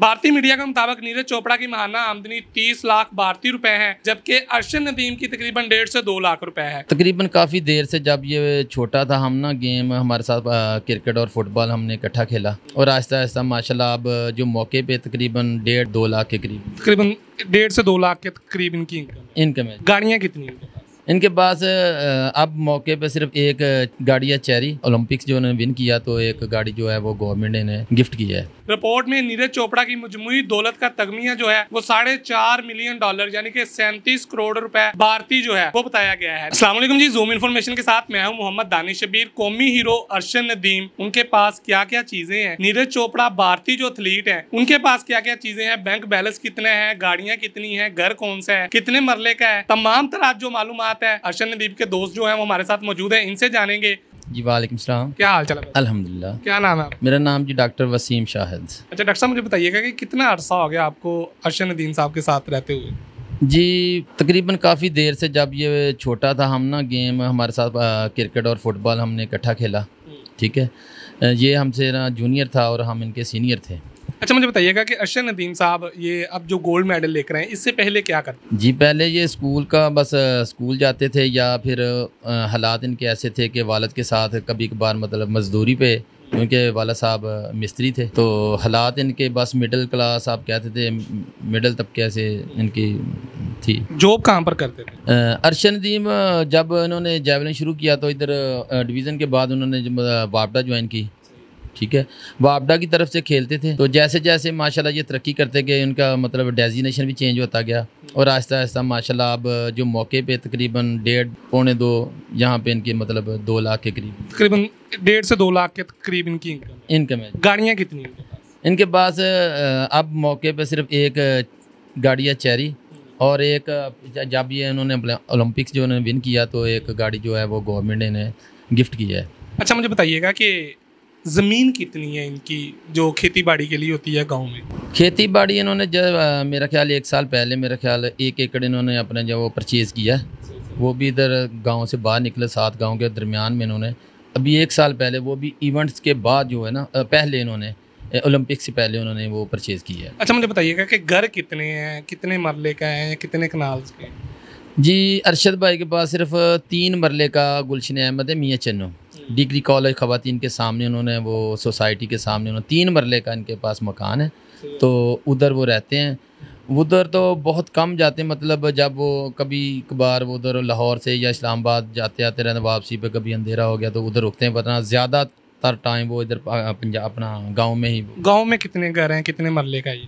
भारतीय मीडिया के मुताबिक नीरज चोपड़ा की महाना आमदनी तीस लाख भारतीय रुपए है जबकि अर्शन नदीम की तकरीबन डेढ़ से दो लाख रुपए है तकरीबन काफी देर से जब ये छोटा था हम ना गेम हमारे साथ क्रिकेट और फुटबॉल हमने इकट्ठा खेला और आहिस्ता आहिस्ता माशाल्लाह अब जो मौके पे तकरीबन डेढ़ दो लाख के करीब तकरीबन डेढ़ से दो लाख के करीब इनकी इनकम है गाड़ियाँ कितनी इनके पास अब मौके पे सिर्फ एक गाड़ी है चेरी ओलंपिक्स जो उन्होंने विन किया तो एक गाड़ी जो है वो गवर्नमेंट ने गिफ्ट किया है रिपोर्ट में नीरज चोपड़ा की मजमू दौलत का तगमिया जो है वो साढ़े चार मिलियन डॉलर यानी कि सैंतीस करोड़ रुपए भारतीय जो है वो बताया गया है असला जी जूम इन्फॉर्मेशन के साथ मैं हूँ मोहम्मद दानिश शबीर कौमी हीरो अर्शन नदीम उनके पास क्या क्या चीजें हैं नीरज चोपड़ा भारतीय जो एथलीट है उनके पास क्या क्या चीजें हैं बैंक बैलेंस कितने हैं गाड़ियाँ कितनी है घर कौन सा है कितने मरले का है तमाम तरह जो मालूम साथ है अर्शन नदीप के दोस्त जो है वो हमारे साथ मौजूद है इनसे जानेंगे जी वालेकुम सलाम क्या हाल चाल अल्हम्दुलिल्लाह क्या नाम है मेरा नाम जी डॉक्टर वसीम शाहिद अच्छा डॉक्टर साहब मुझे बताइएगा कि कितना अरसा हो गया आपको अर्शन नदीम साहब के साथ रहते हुए जी तकरीबन काफ़ी देर से जब ये छोटा था हम ना गेम हमारे साथ क्रिकेट और फुटबॉल हमने इकट्ठा खेला हम्म। ठीक है ये हमसे ना जूनियर था और हम इनके सीनियर थे अच्छा मुझे बताइएगा कि अर्शद नदीम साहब ये अब जो गोल्ड मेडल लेकर आए इससे पहले क्या करते जी पहले ये स्कूल का बस स्कूल जाते थे या फिर हालात इनके ऐसे थे कि वालद के साथ कभी कभार मतलब मजदूरी पे क्योंकि वाला साहब मिस्त्री थे तो हालात इनके बस मिडिल क्लास आप कहते थे मिडिल तबके से इनकी थी जॉब कहाँ पर करते थे अरशन नदीम जब इन्होंने जैवलिन शुरू किया तो इधर डिवीज़न के बाद उन्होंने वापडा ज्वाइन की ठीक है वापडा की तरफ से खेलते थे तो जैसे जैसे माशाल्लाह ये तरक्की करते गए उनका मतलब डेजिनेशन भी चेंज होता गया और आहिस्ता आहिस्ता माशाल्लाह अब जो मौके पे तकरीबन डेढ़ पौने दो यहाँ पे इनके मतलब दो लाख के करीब तकरीबन डेढ़ से दो लाख के करीब इनकी इनकम है गाड़ियाँ कितनी इनके पास अब मौके पर सिर्फ एक गाड़ी है चेरी और एक जब ये इन्होंने ओलंपिक्स जो उन्होंने विन किया तो एक गाड़ी जो है वो गवर्नमेंट ने गिफ्ट किया है अच्छा मुझे बताइएगा कि ज़मीन कितनी है इनकी जो खेती बाड़ी के लिए होती है गाँव में खेती बाड़ी इन्होंने जब मेरा ख्याल एक साल पहले मेरा ख्याल एक एकड़ इन्होंने अपने जो वो परचेज़ किया वो भी इधर गाँव से बाहर निकले सात गाँव के दरमियान में इन्होंने अभी एक साल पहले वो भी इवेंट्स के बाद जो है ना पहले इन्होंने ओलंपिक से पहले उन्होंने वो परचेज़ किया है अच्छा मुझे बताइएगा कि घर कितने हैं कितने मरले का है कितने कनाल के जी अरशद भाई के पास सिर्फ तीन मरले का गुलशन अहमद है मियाँ चन्नू डिग्री कॉलेज ख़वान के सामने उन्होंने वो सोसाइटी के सामने उन्होंने तीन मरले का इनके पास मकान है तो उधर वो रहते हैं उधर तो बहुत कम जाते हैं मतलब जब वो कभी कभार वो उधर लाहौर से या इस्लामाबाद जाते आते रहते वापसी पे कभी अंधेरा हो गया तो उधर रुकते हैं वरना ज़्यादातर टाइम वो इधर पंजाब अपना गांव में ही गांव में कितने घर हैं कितने मरले का ये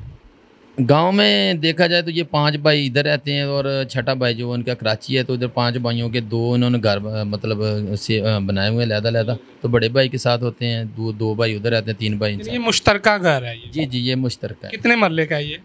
गांव में देखा जाए तो ये पांच भाई इधर रहते हैं और छठा भाई जो उनका कराची है तो इधर पांच भाइयों के दो इन्होंने घर मतलब से बनाए हुए हैं लहदा लहदा तो बड़े भाई के साथ होते हैं दो दो भाई उधर रहते हैं तीन भाई ये मुश्तरका घर है ये जी जी ये मुश्तरका है कितने मरले का ये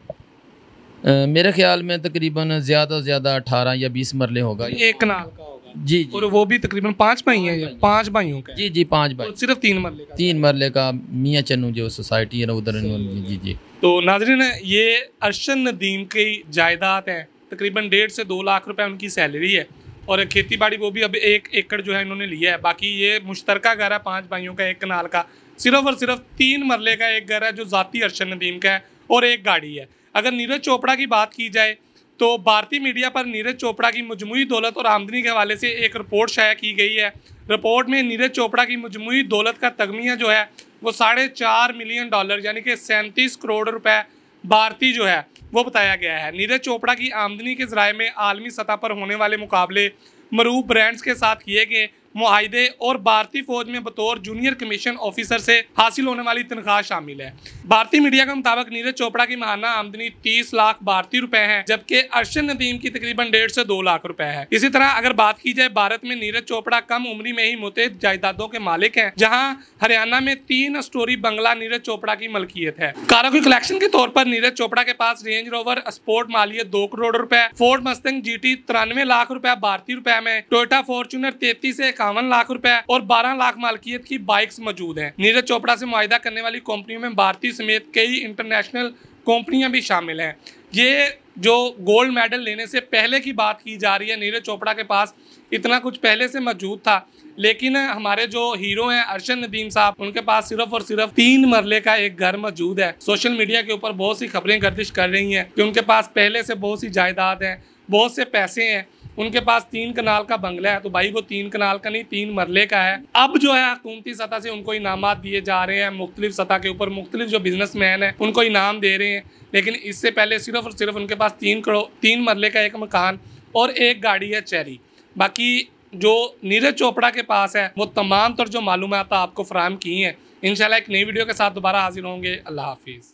आ, मेरे ख्याल में तकरीबन ज़्यादा से ज़्यादा अठारह या बीस मरले होगा एक नाल का जी जी और वो भी तकरीबन पाँच भाई हैं पाँच भाइयों का जी जी पाँच भाई सिर्फ तीन मरले तीन मरले का मियाँ चन्नू जो सोसाइटी है ना उधर जी जी तो नाजरीन ये अरशन नदीम की जायदाद हैं तकरीबन डेढ़ से दो लाख रुपए उनकी सैलरी है और खेती बाड़ी वो भी अब एक एकड़ जो है इन्होंने लिया है बाकी ये मुश्तर घर है पाँच भाइयों का एक कनाल का सिर्फ और सिर्फ तीन मरले का एक घर है जो ज़ाती अरशन नदीम का है और एक गाड़ी है अगर नीरज चोपड़ा की बात की जाए तो भारतीय मीडिया पर नीरज चोपड़ा की मजमू दौलत और आमदनी के हवाले से एक रिपोर्ट शाया की गई है रिपोर्ट में नीरज चोपड़ा की मजमू दौलत का तगमिया जो है वो साढ़े चार मिलियन डॉलर यानी कि सैंतीस करोड़ रुपए भारतीय जो है वो बताया गया है नीरज चोपड़ा की आमदनी के जराये में आलमी सतह पर होने वाले मुकाबले मरूफ ब्रांड्स के साथ किए गए माहदे और भारतीय फौज में बतौर जूनियर कमीशन ऑफिसर से हासिल होने वाली तनख्वाह शामिल है भारतीय मीडिया के मुताबिक नीरज चोपड़ा की महाना आमदनी तीस लाख भारतीय रुपए है जबकि अर्शन नदीम की तकरीबन डेढ़ से दो लाख रुपए है इसी तरह अगर बात की जाए भारत में नीरज चोपड़ा कम उम्र में ही मुतद जायदादों के मालिक है जहाँ हरियाणा में तीन स्टोरी बंगला नीरज चोपड़ा की मलकियत है कारों की कलेक्शन के तौर पर नीरज चोपड़ा के पास रेंज रोवर स्पोर्ट मालियत दो करोड़ रुपए फोर्ड मस्तंग जी टी तिरानवे लाख रुपए भारतीय रुपए में टोयटा फॉर्चुनर तैतीस से इक्यावन लाख रुपए और बारह लाख मालकियत की बाइक्स मौजूद है नीरज चोपड़ा से मुआदा करने वाली कंपनियों में भारतीय समेत कई इंटरनेशनल कंपनियां भी शामिल हैं ये जो गोल्ड मेडल लेने से पहले की बात की जा रही है नीरज चोपड़ा के पास इतना कुछ पहले से मौजूद था लेकिन हमारे जो हीरो हैं अर्शन नदीम साहब उनके पास सिर्फ और सिर्फ तीन मरले का एक घर मौजूद है सोशल मीडिया के ऊपर बहुत सी खबरें गर्दिश कर रही हैं कि उनके पास पहले से बहुत सी जायदाद हैं बहुत से पैसे हैं उनके पास तीन कनाल का बंगला है तो भाई वो तीन कनाल का नहीं तीन मरले का है अब जो है हकूमती सतह से उनको इनाम दिए जा रहे हैं मुख्तलिफ सतह के ऊपर मुख्तलिफ जो बिजनेस मैन है उनको इनाम दे रहे हैं लेकिन इससे पहले सिर्फ और सिर्फ उनके पास तीन करोड़ तीन मरले का एक मकान और एक गाड़ी है चेरी बाकी जो नीरज चोपड़ा के पास है वो तमाम तर जो मालूम आपको फ्राहम की हैं इन एक नई वीडियो के साथ दोबारा हाजिर होंगे अल्लाह हाफिज़